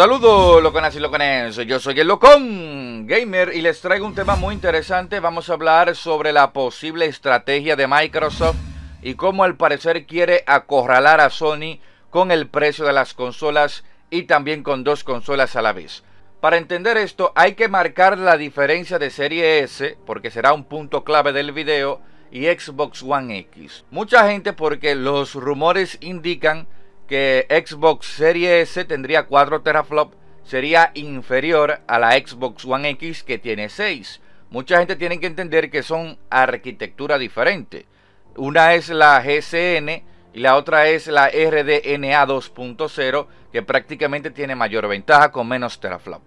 Saludos loconas y locones, yo soy el Locón Gamer y les traigo un tema muy interesante. Vamos a hablar sobre la posible estrategia de Microsoft y cómo al parecer quiere acorralar a Sony con el precio de las consolas y también con dos consolas a la vez. Para entender esto hay que marcar la diferencia de serie S, porque será un punto clave del video, y Xbox One X. Mucha gente porque los rumores indican que Xbox Series S tendría 4 teraflops, sería inferior a la Xbox One X que tiene 6. Mucha gente tiene que entender que son arquitectura diferente. Una es la GCN y la otra es la RDNA 2.0 que prácticamente tiene mayor ventaja con menos teraflop.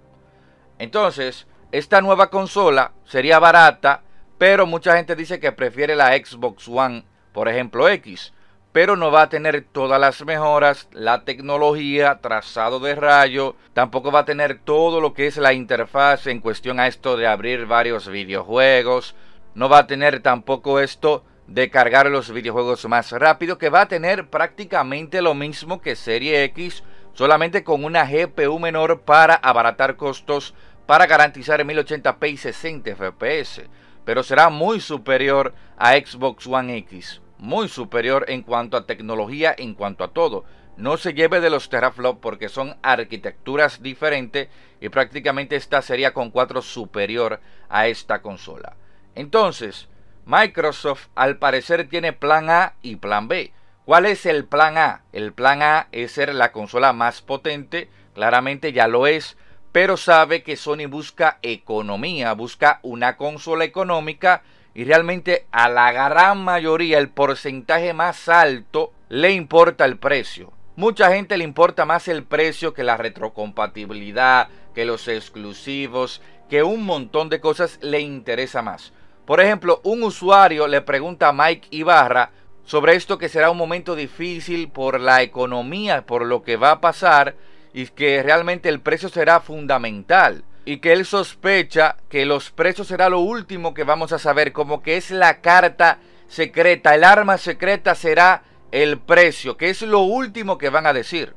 Entonces, esta nueva consola sería barata, pero mucha gente dice que prefiere la Xbox One, por ejemplo X pero no va a tener todas las mejoras, la tecnología, trazado de rayo, tampoco va a tener todo lo que es la interfaz en cuestión a esto de abrir varios videojuegos, no va a tener tampoco esto de cargar los videojuegos más rápido, que va a tener prácticamente lo mismo que Serie X, solamente con una GPU menor para abaratar costos, para garantizar 1080p y 60 fps, pero será muy superior a Xbox One X muy superior en cuanto a tecnología, en cuanto a todo. No se lleve de los teraflops porque son arquitecturas diferentes y prácticamente esta sería con 4 superior a esta consola. Entonces, Microsoft al parecer tiene plan A y plan B. ¿Cuál es el plan A? El plan A es ser la consola más potente, claramente ya lo es, pero sabe que Sony busca economía, busca una consola económica y realmente a la gran mayoría, el porcentaje más alto, le importa el precio. Mucha gente le importa más el precio que la retrocompatibilidad, que los exclusivos, que un montón de cosas le interesa más. Por ejemplo, un usuario le pregunta a Mike Ibarra sobre esto que será un momento difícil por la economía, por lo que va a pasar y que realmente el precio será fundamental y que él sospecha que los precios será lo último que vamos a saber, como que es la carta secreta, el arma secreta será el precio, que es lo último que van a decir.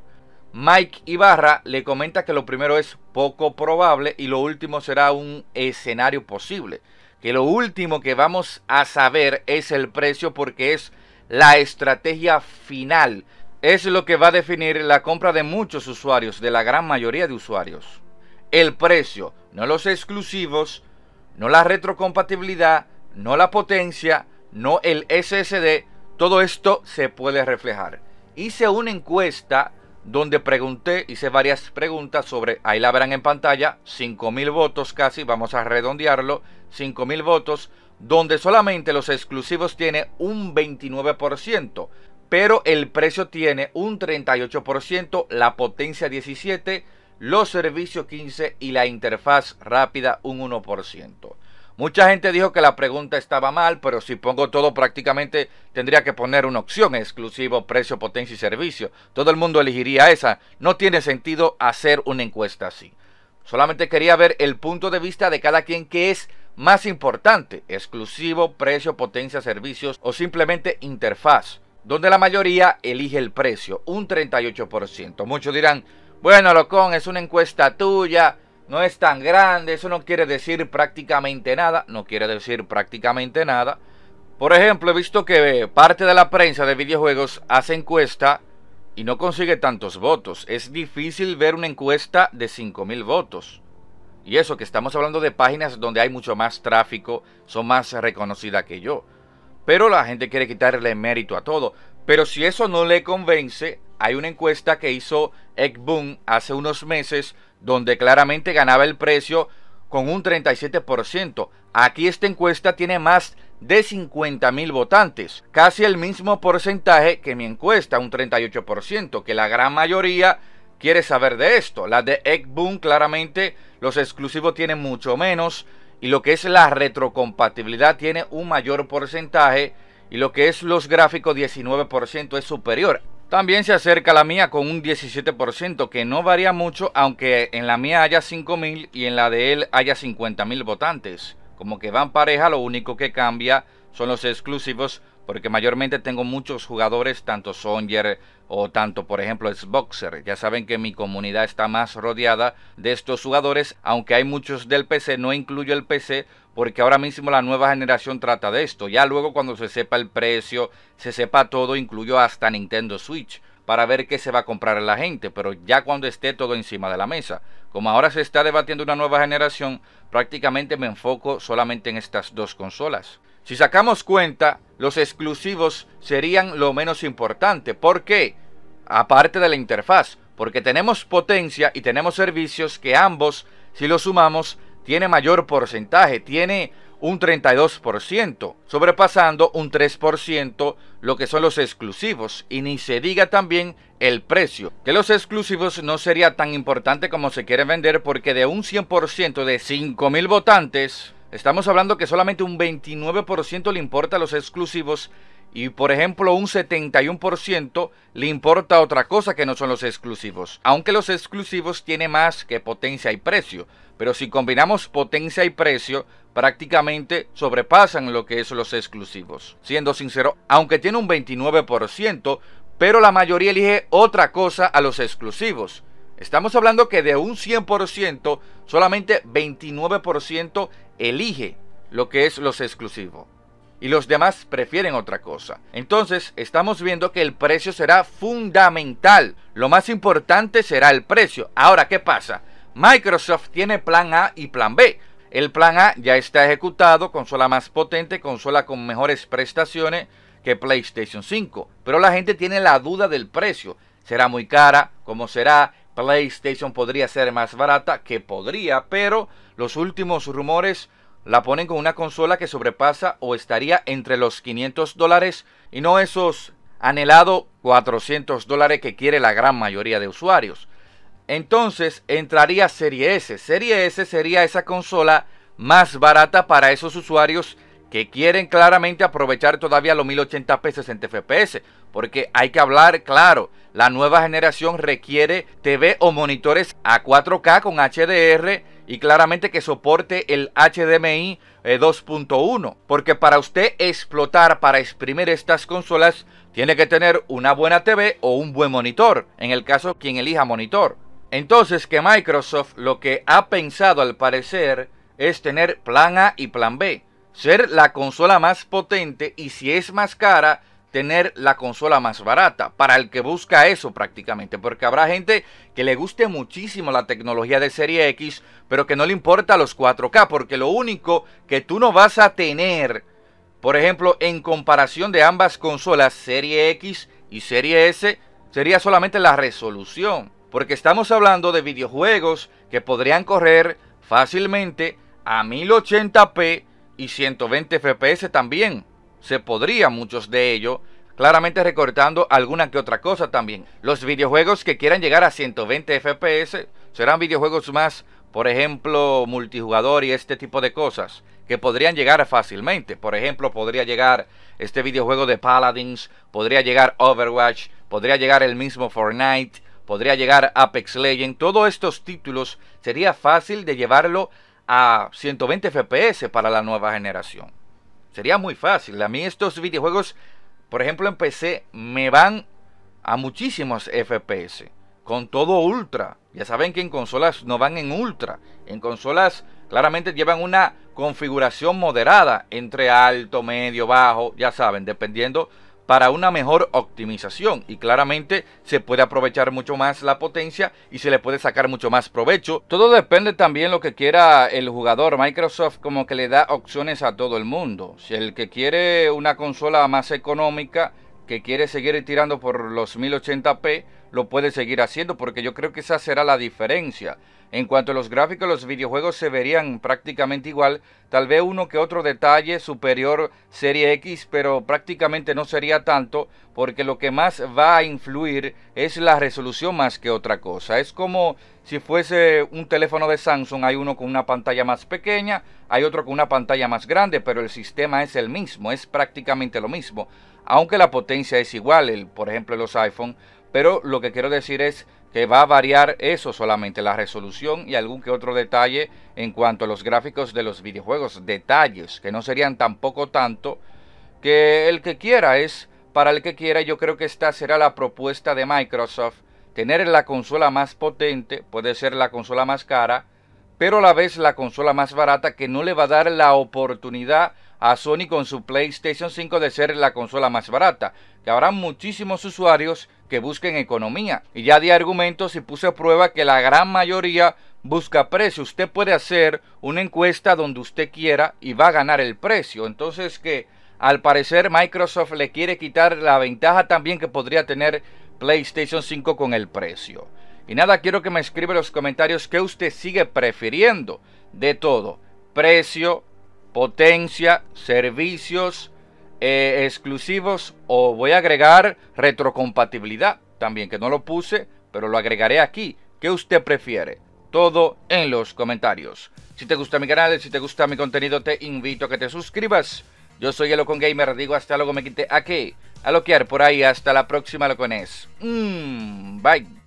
Mike Ibarra le comenta que lo primero es poco probable y lo último será un escenario posible, que lo último que vamos a saber es el precio porque es la estrategia final, es lo que va a definir la compra de muchos usuarios, de la gran mayoría de usuarios el precio, no los exclusivos, no la retrocompatibilidad, no la potencia, no el SSD, todo esto se puede reflejar. Hice una encuesta donde pregunté, hice varias preguntas sobre, ahí la verán en pantalla, 5.000 votos casi, vamos a redondearlo, 5.000 votos, donde solamente los exclusivos tiene un 29%, pero el precio tiene un 38%, la potencia 17%, los servicios 15 y la interfaz rápida un 1%. Mucha gente dijo que la pregunta estaba mal, pero si pongo todo prácticamente tendría que poner una opción exclusivo, precio, potencia y servicio. Todo el mundo elegiría esa. No tiene sentido hacer una encuesta así. Solamente quería ver el punto de vista de cada quien que es más importante, exclusivo, precio, potencia, servicios o simplemente interfaz, donde la mayoría elige el precio, un 38%. Muchos dirán, bueno, Locón, es una encuesta tuya, no es tan grande, eso no quiere decir prácticamente nada, no quiere decir prácticamente nada. Por ejemplo, he visto que parte de la prensa de videojuegos hace encuesta y no consigue tantos votos. Es difícil ver una encuesta de 5.000 votos. Y eso que estamos hablando de páginas donde hay mucho más tráfico, son más reconocidas que yo. Pero la gente quiere quitarle mérito a todo. Pero si eso no le convence, hay una encuesta que hizo Ekboom hace unos meses donde claramente ganaba el precio con un 37%. Aquí esta encuesta tiene más de 50.000 votantes, casi el mismo porcentaje que mi encuesta, un 38%, que la gran mayoría quiere saber de esto. La de Ekboom claramente los exclusivos tienen mucho menos y lo que es la retrocompatibilidad tiene un mayor porcentaje y lo que es los gráficos 19% es superior. También se acerca la mía con un 17% que no varía mucho aunque en la mía haya 5.000 y en la de él haya 50.000 votantes. Como que van pareja, lo único que cambia son los exclusivos porque mayormente tengo muchos jugadores, tanto Songer o tanto por ejemplo Xboxer. Ya saben que mi comunidad está más rodeada de estos jugadores, aunque hay muchos del PC, no incluyo el PC porque ahora mismo la nueva generación trata de esto. Ya luego cuando se sepa el precio, se sepa todo, incluyo hasta Nintendo Switch, para ver qué se va a comprar la gente, pero ya cuando esté todo encima de la mesa. Como ahora se está debatiendo una nueva generación, prácticamente me enfoco solamente en estas dos consolas. Si sacamos cuenta, los exclusivos serían lo menos importante. ¿Por qué? Aparte de la interfaz, porque tenemos potencia y tenemos servicios que ambos, si los sumamos, tiene mayor porcentaje, tiene un 32%, sobrepasando un 3% lo que son los exclusivos y ni se diga también el precio, que los exclusivos no sería tan importante como se quiere vender porque de un 100% de 5.000 votantes, estamos hablando que solamente un 29% le importa a los exclusivos y por ejemplo un 71% le importa otra cosa que no son los exclusivos, aunque los exclusivos tienen más que potencia y precio, pero si combinamos potencia y precio, prácticamente sobrepasan lo que es los exclusivos. Siendo sincero, aunque tiene un 29%, pero la mayoría elige otra cosa a los exclusivos. Estamos hablando que de un 100%, solamente 29% elige lo que es los exclusivos y los demás prefieren otra cosa. Entonces estamos viendo que el precio será fundamental. Lo más importante será el precio. Ahora, ¿qué pasa? Microsoft tiene plan A y plan B. El plan A ya está ejecutado, consola más potente, consola con mejores prestaciones que PlayStation 5. Pero la gente tiene la duda del precio. ¿Será muy cara? ¿Cómo será? PlayStation podría ser más barata, que podría, pero los últimos rumores la ponen con una consola que sobrepasa o estaría entre los 500 dólares y no esos anhelados 400 dólares que quiere la gran mayoría de usuarios. Entonces entraría Serie S. Serie S sería esa consola más barata para esos usuarios que quieren claramente aprovechar todavía los 1080p 60 fps, porque hay que hablar claro, la nueva generación requiere TV o monitores a 4K con HDR y claramente que soporte el HDMI 2.1, eh, porque para usted explotar, para exprimir estas consolas, tiene que tener una buena TV o un buen monitor, en el caso quien elija monitor. Entonces que Microsoft lo que ha pensado al parecer es tener plan A y plan B, ser la consola más potente y si es más cara, tener la consola más barata, para el que busca eso prácticamente, porque habrá gente que le guste muchísimo la tecnología de serie X, pero que no le importa los 4K, porque lo único que tú no vas a tener, por ejemplo, en comparación de ambas consolas, serie X y serie S, sería solamente la resolución, porque estamos hablando de videojuegos que podrían correr fácilmente a 1080p y 120 fps también se podría muchos de ellos, claramente recortando alguna que otra cosa también. Los videojuegos que quieran llegar a 120 FPS serán videojuegos más, por ejemplo, multijugador y este tipo de cosas, que podrían llegar fácilmente. Por ejemplo, podría llegar este videojuego de Paladins, podría llegar Overwatch, podría llegar el mismo Fortnite, podría llegar Apex Legends. Todos estos títulos sería fácil de llevarlo a 120 FPS para la nueva generación. Sería muy fácil. A mí estos videojuegos, por ejemplo en PC, me van a muchísimos FPS. Con todo ultra. Ya saben que en consolas no van en ultra. En consolas claramente llevan una configuración moderada entre alto, medio, bajo. Ya saben, dependiendo para una mejor optimización y claramente se puede aprovechar mucho más la potencia y se le puede sacar mucho más provecho. Todo depende también lo que quiera el jugador. Microsoft como que le da opciones a todo el mundo. Si el que quiere una consola más económica, que quiere seguir tirando por los 1080p, lo puede seguir haciendo porque yo creo que esa será la diferencia. En cuanto a los gráficos, los videojuegos se verían prácticamente igual, tal vez uno que otro detalle superior Serie X, pero prácticamente no sería tanto porque lo que más va a influir es la resolución más que otra cosa. Es como si fuese un teléfono de Samsung, hay uno con una pantalla más pequeña, hay otro con una pantalla más grande, pero el sistema es el mismo, es prácticamente lo mismo. Aunque la potencia es igual, el, por ejemplo los iPhone pero lo que quiero decir es que va a variar eso solamente, la resolución y algún que otro detalle en cuanto a los gráficos de los videojuegos, detalles que no serían tampoco tanto que el que quiera es para el que quiera, yo creo que esta será la propuesta de Microsoft, tener la consola más potente, puede ser la consola más cara, pero a la vez la consola más barata que no le va a dar la oportunidad a Sony con su PlayStation 5 de ser la consola más barata habrá muchísimos usuarios que busquen economía. Y ya di argumentos y puse a prueba que la gran mayoría busca precio. Usted puede hacer una encuesta donde usted quiera y va a ganar el precio. Entonces que al parecer Microsoft le quiere quitar la ventaja también que podría tener PlayStation 5 con el precio. Y nada, quiero que me escriba en los comentarios que usted sigue prefiriendo de todo. Precio, potencia, servicios eh, exclusivos o voy a agregar retrocompatibilidad también, que no lo puse, pero lo agregaré aquí. que usted prefiere? Todo en los comentarios. Si te gusta mi canal, si te gusta mi contenido, te invito a que te suscribas. Yo soy el Ocon Gamer, digo hasta luego, me quité aquí. A loquear por ahí, hasta la próxima, Locones. Mmm, bye.